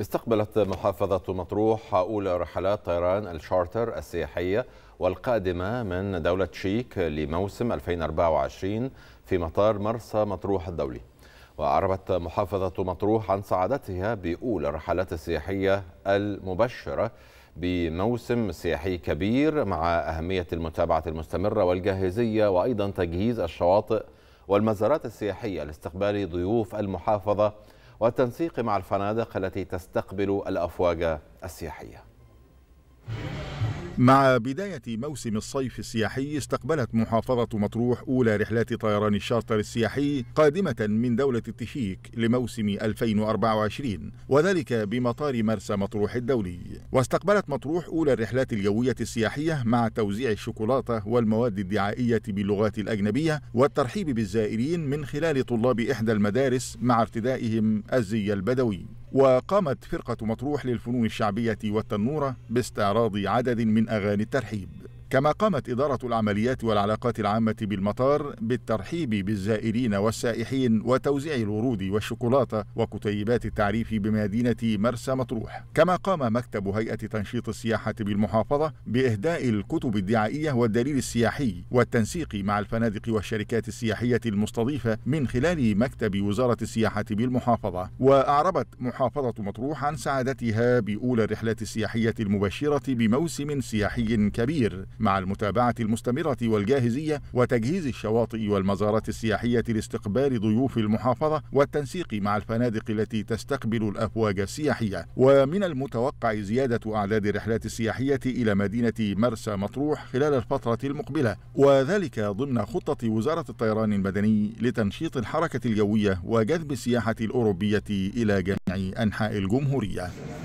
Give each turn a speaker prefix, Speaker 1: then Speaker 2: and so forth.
Speaker 1: استقبلت محافظة مطروح أولى رحلات طيران الشارتر السياحية والقادمة من دولة تشيك لموسم 2024 في مطار مرسى مطروح الدولي وأعربت محافظة مطروح عن سعادتها بأولى الرحلات السياحية المبشرة بموسم سياحي كبير مع أهمية المتابعة المستمرة والجاهزية وأيضا تجهيز الشواطئ والمزارات السياحية لاستقبال ضيوف المحافظة والتنسيق مع الفنادق التي تستقبل الأفواج السياحية
Speaker 2: مع بداية موسم الصيف السياحي استقبلت محافظة مطروح أولى رحلات طيران الشارتر السياحي قادمة من دولة التشيك لموسم 2024 وذلك بمطار مرسى مطروح الدولي واستقبلت مطروح أولى الرحلات الجوية السياحية مع توزيع الشوكولاتة والمواد الدعائية باللغات الأجنبية والترحيب بالزائرين من خلال طلاب إحدى المدارس مع ارتدائهم الزي البدوي وقامت فرقة مطروح للفنون الشعبية والتنورة باستعراض عدد من أغاني الترحيب كما قامت إدارة العمليات والعلاقات العامة بالمطار بالترحيب بالزائرين والسائحين وتوزيع الورود والشوكولاتة وكتيبات التعريف بمدينة مرسى مطروح كما قام مكتب هيئة تنشيط السياحة بالمحافظة بإهداء الكتب الدعائية والدليل السياحي والتنسيق مع الفنادق والشركات السياحية المستضيفة من خلال مكتب وزارة السياحة بالمحافظة وأعربت محافظة مطروح عن سعادتها بأولى الرحلات السياحية المباشرة بموسم سياحي كبير مع المتابعة المستمرة والجاهزية وتجهيز الشواطئ والمزارات السياحية لاستقبال ضيوف المحافظة والتنسيق مع الفنادق التي تستقبل الأفواج السياحية ومن المتوقع زيادة أعداد الرحلات السياحية إلى مدينة مرسى مطروح خلال الفترة المقبلة وذلك ضمن خطة وزارة الطيران المدني لتنشيط الحركة الجوية وجذب السياحة الأوروبية إلى جميع أنحاء الجمهورية